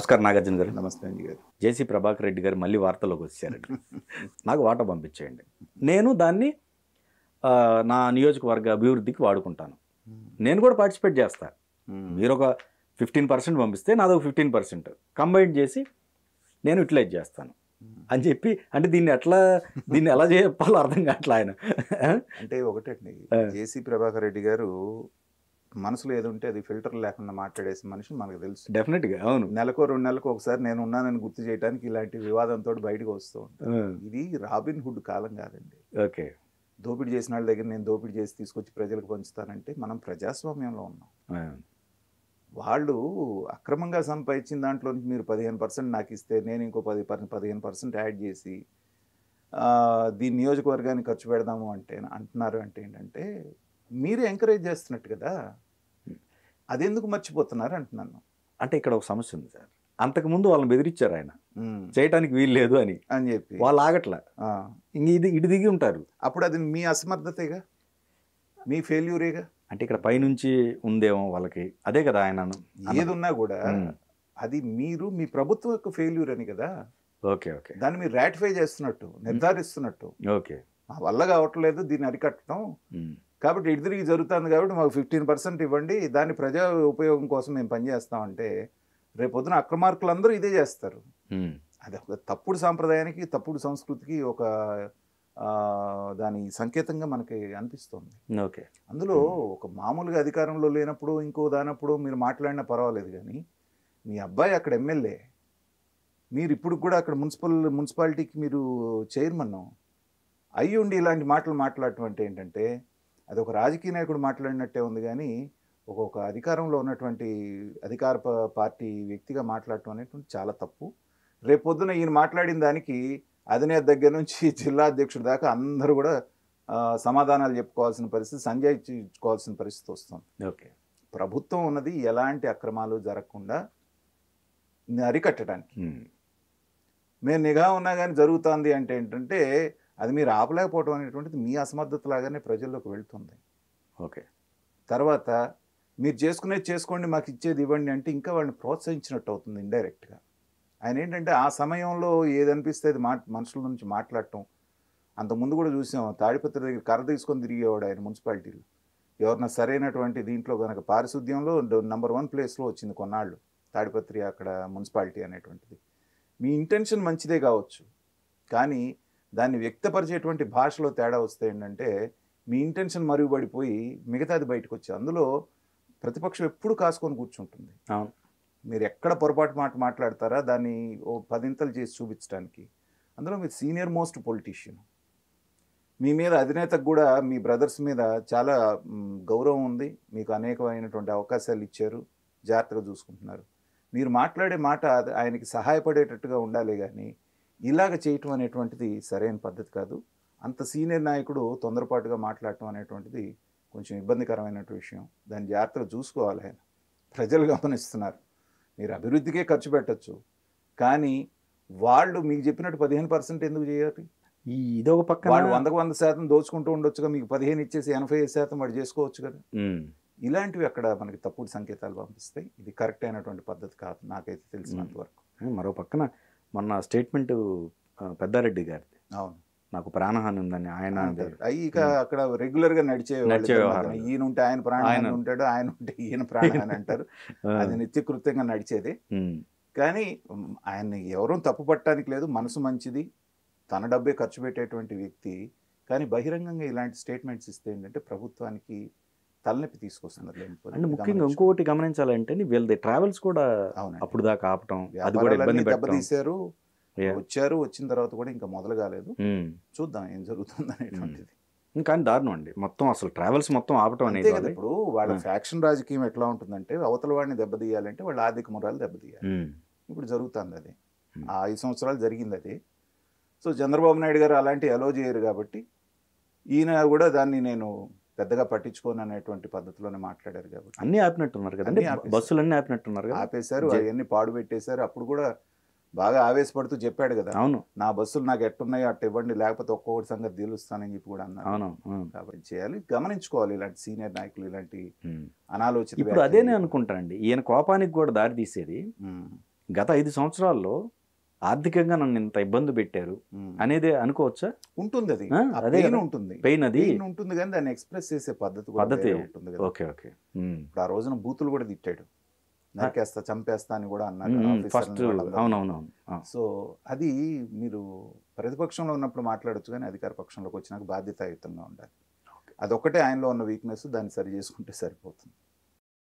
నమస్కారం నాగార్జున గారు నమస్తే అండి గారు జేసీ ప్రభాకర్ రెడ్డి గారు మళ్ళీ వార్తలోకి వచ్చారు నాకు వాటా పంపించేయండి నేను దాన్ని నా నియోజకవర్గ అభివృద్ధికి వాడుకుంటాను నేను కూడా పార్టిసిపేట్ చేస్తాను మీరు ఒక ఫిఫ్టీన్ పర్సెంట్ పంపిస్తే నాది ఒక ఫిఫ్టీన్ పర్సెంట్ కంబైన్ చేసి నేను యూటిలైజ్ చేస్తాను అని చెప్పి అంటే దీన్ని ఎట్లా దీన్ని ఎలా చెప్పాలో అర్థం కావట్లా ఆయన అంటే ఒకటండి జేసీ ప్రభాకర్ రెడ్డి గారు మనసులో ఏది ఉంటే అది ఫిల్టర్ లేకుండా మాట్లాడేసి మనిషి మనకు తెలుసు డెఫినెట్గా అవును నెలకో రెండు నెలలకు ఒకసారి నేను ఉన్నానని గుర్తు చేయడానికి ఇలాంటి వివాదంతో బయటకు వస్తూ ఉంటాను ఇది రాబిన్ హుడ్ కాలం కాదండి ఓకే దోపిడీ చేసిన వాళ్ళ దగ్గర నేను దోపిడీ చేసి తీసుకొచ్చి ప్రజలకు పంచుతానంటే మనం ప్రజాస్వామ్యంలో ఉన్నాం వాళ్ళు అక్రమంగా సంపాదించిన దాంట్లో మీరు పదిహేను పర్సెంట్ నాకు ఇస్తే నేను ఇంకో పది పదిహేను పర్సెంట్ యాడ్ చేసి దీని నియోజకవర్గానికి ఖర్చు పెడదాము అంటే అంటున్నారు అంటే ఏంటంటే మీరు ఎంకరేజ్ చేస్తున్నట్టు కదా అది ఎందుకు మర్చిపోతున్నారు అంటున్నాను అంటే ఇక్కడ ఒక సమస్య ఉంది సార్ అంతకుముందు వాళ్ళని బెదిరించారు ఆయన చేయటానికి వీలు లేదు అని అని చెప్పి వాళ్ళు ఆగట్లా ఇంక ఇది ఇటు దిగి ఉంటారు అప్పుడు అది మీ అసమర్థతేగా మీ ఫెయిల్యూరేగా అంటే ఇక్కడ పైనుంచి ఉందేమో వాళ్ళకి అదే కదా ఆయన ఏది ఉన్నా కూడా అది మీరు మీ ప్రభుత్వం యొక్క ఫెయిల్యూర్ అని కదా ఓకే ఓకే దాన్ని మీరు రాటిఫై చేస్తున్నట్టు నిర్ధారిస్తున్నట్టు ఓకే మా వల్ల కావట్లేదు దీన్ని అరికట్టడం కాబట్టి తిరిగి జరుగుతుంది కాబట్టి మాకు ఫిఫ్టీన్ పర్సెంట్ ఇవ్వండి దాని ప్రజా ఉపయోగం కోసం మేము పనిచేస్తామంటే అక్రమార్కులు అందరూ ఇదే చేస్తారు అది ఒక తప్పుడు సాంప్రదాయానికి తప్పుడు సంస్కృతికి ఒక దాని సంకేతంగా మనకి అనిపిస్తుంది ఓకే అందులో ఒక మామూలుగా అధికారంలో లేనప్పుడు ఇంకో దానప్పుడు మీరు మాట్లాడినా పర్వాలేదు కానీ మీ అబ్బాయి అక్కడ ఎమ్మెల్యే మీరు ఇప్పుడు కూడా అక్కడ మున్సిపల్ మున్సిపాలిటీకి మీరు చైర్మన్ అయ్యి ఉండి ఇలాంటి మాటలు మాట్లాడటం అంటే ఏంటంటే అది ఒక రాజకీయ నాయకుడు మాట్లాడినట్టే ఉంది కానీ ఒక్కొక్క అధికారంలో ఉన్నటువంటి అధికార పార్టీ వ్యక్తిగా మాట్లాడటం అనేటువంటి చాలా తప్పు రేపొద్దున ఈయన మాట్లాడిన దానికి అధినేత దగ్గర నుంచి జిల్లా అధ్యక్షుడి దాకా అందరూ కూడా సమాధానాలు చెప్పుకోవాల్సిన పరిస్థితి చేసుకోవాల్సిన పరిస్థితి వస్తుంది ఓకే ప్రభుత్వం ఉన్నది ఎలాంటి అక్రమాలు జరగకుండా అరికట్టడానికి మేము నిఘా ఉన్నా కానీ జరుగుతుంది అంటే ఏంటంటే అది మీరు ఆపలేకపోవడం అనేటువంటిది మీ అసమర్థత లాగానే ప్రజల్లోకి వెళ్తుంది ఓకే తర్వాత మీరు చేసుకునేది చేసుకోండి మాకు ఇచ్చేది ఇవ్వండి అంటే ఇంకా వాళ్ళని ప్రోత్సహించినట్టు అవుతుంది ఇండైరెక్ట్గా ఆయన ఏంటంటే ఆ సమయంలో ఏదనిపిస్తే అది మా మనుషుల నుంచి మాట్లాడటం అంతకుముందు కూడా చూసాం తాడిపత్రి దగ్గర కర్ర తీసుకొని తిరిగేవాడు ఆయన మున్సిపాలిటీలు ఎవరన్నా సరైనటువంటి దీంట్లో కనుక పారిశుద్ధ్యంలో నెంబర్ వన్ ప్లేస్లో వచ్చింది కొన్నాళ్ళు తాడిపత్రి అక్కడ మున్సిపాలిటీ అనేటువంటిది మీ ఇంటెన్షన్ మంచిదే కావచ్చు కానీ దాన్ని వ్యక్తపరిచేటువంటి భాషలో తేడా వస్తే ఏంటంటే మీ ఇంటెన్షన్ మరుగుబడిపోయి మిగతాది బయటకు వచ్చి అందులో ప్రతిపక్షం ఎప్పుడు కాసుకొని కూర్చుంటుంది మీరు ఎక్కడ పొరపాటు మాట మాట్లాడతారా దాన్ని ఓ పదింతలు చేసి చూపించడానికి అందులో మీరు సీనియర్ మోస్ట్ పొలిటీషియన్ మీ మీద అధినేతకు కూడా మీ బ్రదర్స్ మీద చాలా గౌరవం ఉంది మీకు అనేకమైనటువంటి అవకాశాలు ఇచ్చారు జాగ్రత్తగా చూసుకుంటున్నారు మీరు మాట్లాడే మాట ఆయనకి సహాయపడేటట్టుగా ఉండాలి కానీ ఇలాగ చేయటం అనేటువంటిది సరైన పద్ధతి కాదు అంత సీనియర్ నాయకుడు తొందరపాటుగా మాట్లాడటం అనేటువంటిది కొంచెం ఇబ్బందికరమైన విషయం దాన్ని జాగ్రత్తగా చూసుకోవాలి ఆయన ప్రజలు గమనిస్తున్నారు మీరు అభివృద్ధికే ఖర్చు పెట్టచ్చు కానీ వాళ్ళు మీకు చెప్పినట్టు పదిహేను పర్సెంట్ ఎందుకు చేయాలి ఈ ఇదొక పక్క వాళ్ళు వందకు వంద శాతం దోచుకుంటూ ఉండొచ్చుగా మీకు పదిహేను ఇచ్చేసి ఎనభై శాతం వాడు చేసుకోవచ్చు కదా ఇలాంటివి అక్కడ మనకి తప్పుడు సంకేతాలు పంపిస్తాయి ఇది కరెక్ట్ అయినటువంటి పద్ధతి కాదు నాకైతే తెలిసినంత వరకు మరో పక్కన మొన్న స్టేట్మెంట్ పెద్దారెడ్డి గారిది అవును నాకు ప్రాణహాని ఉందని ఆయన ఇక అక్కడ రెగ్యులర్ గా నడిచే ఈయన ఉంటే ఆయన ప్రాణహాని ఉంటాడు ఆయన ఉంటే ఈయన ప్రాణహాని అంటారు అది నిత్యకృత్యంగా నడిచేది కానీ ఆయన ఎవరూ తప్పు పట్టడానికి లేదు మనసు మంచిది తన డబ్బే ఖర్చు పెట్టేటువంటి వ్యక్తి కానీ బహిరంగంగా ఇలాంటి స్టేట్మెంట్స్ ఇస్తే ఏంటంటే ప్రభుత్వానికి తలనొప్పి తీసుకొస్తున్నారు అంటే ముఖ్యంగా ఇంకొకటి గమనించాలంటే వీళ్ళది ట్రావెల్స్ కూడా అప్పుడు దాకా ఆపటం అది కూడా ఇబ్బంది దెబ్బతీశారు వచ్చారు వచ్చిన తర్వాత కూడా ఇంకా మొదలు కాలేదు hmm. చూద్దాం ఏం జరుగుతుంది అనేటువంటిది ఇంకా hmm. దారుణం అండి మొత్తం అసలు ట్రావెల్స్ మొత్తం ఆపటం అనేది కదా ఇప్పుడు వాళ్ళ ఫ్యాక్షన్ hmm. రాజకీయం ఎట్లా ఉంటుందంటే అవతల వాడిని దెబ్బతీయాలంటే వాళ్ళ ఆర్థిక మురాలు దెబ్బతీయాలి ఇప్పుడు జరుగుతుంది అది ఆ ఐదు సంవత్సరాలు జరిగింది అది సో చంద్రబాబు నాయుడు గారు అలాంటి అలో చేయరు కాబట్టి ఈయన కూడా దాన్ని నేను పెద్దగా పట్టించుకోను అనేటువంటి పద్ధతిలోనే మాట్లాడారు కాబట్టి అన్ని ఆపినట్టున్నారు కదండి బస్సులు అన్ని ఆపినట్టున్నారు కదా ఆపేశారు అవన్నీ పాడు పెట్టేశారు అప్పుడు కూడా బాగా ఆవేశపడుతూ చెప్పాడు కదా అవును నా బస్సులు నాకు ఎట్టున్నాయో అట్ట ఇవ్వండి లేకపోతే ఒక్కొక్కటి సంగతి దీలుస్తానని చెప్పి కూడా అన్నాను అవును కాబట్టి చేయాలి గమనించుకోవాలి ఇలాంటి సీనియర్ నాయకులు ఇలాంటి అనాలోచన ఇప్పుడు అదే నేను అనుకుంటానండి ఈయన కోపానికి కూడా దారి తీసేది గత ఐదు సంవత్సరాల్లో ఆర్థికంగా నన్ను ఇంత ఇబ్బంది పెట్టారు అనేది అనుకోవచ్చా ఉంటుంది అది అదే ఉంటుంది పెయిన్ అది ఉంటుంది కానీ దాన్ని ఎక్స్ప్రెస్ చేసే పద్ధతి పద్ధతి ఉంటుంది ఓకే ఓకే ఆ రోజున బూతులు కూడా తిట్టాడు నరికేస్తా చంపేస్తా అని కూడా అన్నాడు ఫస్ట్ అవునవునవును సో అది మీరు ప్రతిపక్షంలో ఉన్నప్పుడు మాట్లాడచ్చు కానీ అధికార పక్షంలోకి వచ్చినాక బాధ్యతాయుతంగా ఉండాలి అదొకటే ఆయనలో ఉన్న వీక్నెస్ దాన్ని సరి చేసుకుంటే సరిపోతుంది